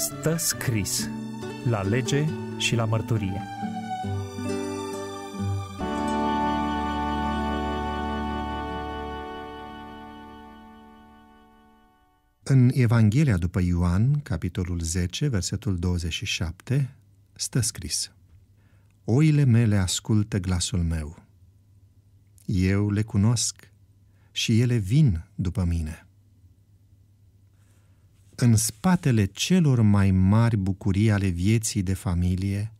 stă scris la lege și la mărturie. În Evanghelia după Ioan, capitolul 10, versetul 27, stă scris Oile mele ascultă glasul meu. Eu le cunosc și ele vin după mine în spatele celor mai mari bucurii ale vieții de familie,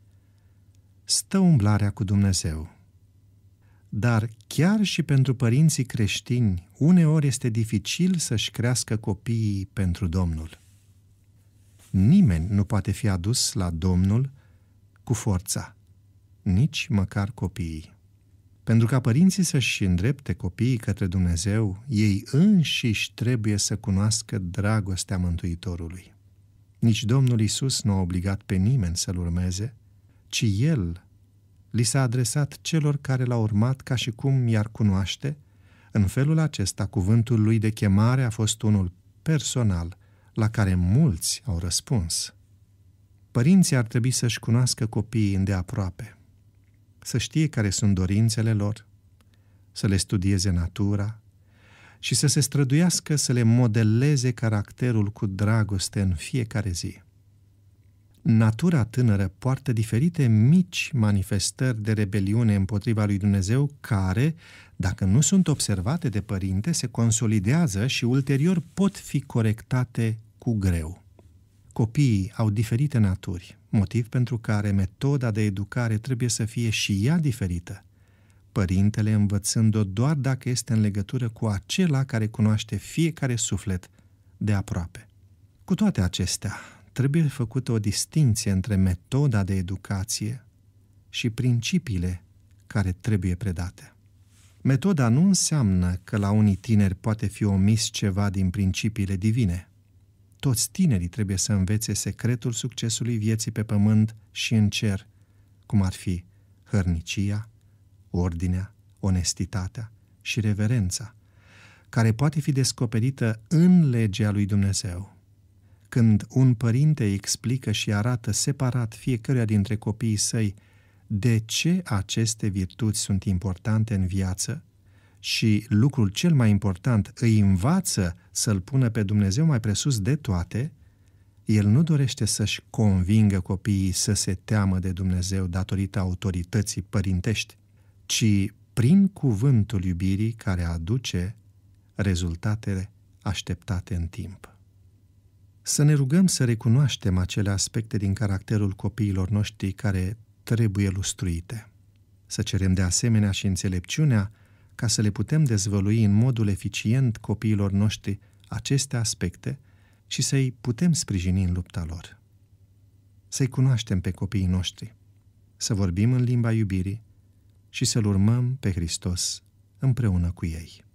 stă umblarea cu Dumnezeu. Dar chiar și pentru părinții creștini, uneori este dificil să-și crească copiii pentru Domnul. Nimeni nu poate fi adus la Domnul cu forța, nici măcar copiii. Pentru ca părinții să-și îndrepte copiii către Dumnezeu, ei înșiși trebuie să cunoască dragostea Mântuitorului. Nici Domnul Isus nu a obligat pe nimeni să-L urmeze, ci El li s-a adresat celor care l-au urmat ca și cum i-ar cunoaște. În felul acesta, cuvântul lui de chemare a fost unul personal, la care mulți au răspuns. Părinții ar trebui să-și cunoască copiii îndeaproape – să știe care sunt dorințele lor, să le studieze natura și să se străduiască să le modeleze caracterul cu dragoste în fiecare zi. Natura tânără poartă diferite mici manifestări de rebeliune împotriva lui Dumnezeu care, dacă nu sunt observate de părinte, se consolidează și ulterior pot fi corectate cu greu copiii au diferite naturi, motiv pentru care metoda de educare trebuie să fie și ea diferită, părintele învățând-o doar dacă este în legătură cu acela care cunoaște fiecare suflet de aproape. Cu toate acestea, trebuie făcută o distinție între metoda de educație și principiile care trebuie predate. Metoda nu înseamnă că la unii tineri poate fi omis ceva din principiile divine – toți tinerii trebuie să învețe secretul succesului vieții pe pământ și în cer, cum ar fi hărnicia, ordinea, onestitatea și reverența, care poate fi descoperită în legea lui Dumnezeu. Când un părinte explică și arată separat fiecăruia dintre copiii săi de ce aceste virtuți sunt importante în viață, și lucrul cel mai important, îi învață să-L pună pe Dumnezeu mai presus de toate, el nu dorește să-și convingă copiii să se teamă de Dumnezeu datorită autorității părintești, ci prin cuvântul iubirii care aduce rezultatele așteptate în timp. Să ne rugăm să recunoaștem acele aspecte din caracterul copiilor noștri care trebuie lustruite. Să cerem de asemenea și înțelepciunea ca să le putem dezvălui în modul eficient copiilor noștri aceste aspecte și să-i putem sprijini în lupta lor. Să-i cunoaștem pe copiii noștri, să vorbim în limba iubirii și să-L urmăm pe Hristos împreună cu ei.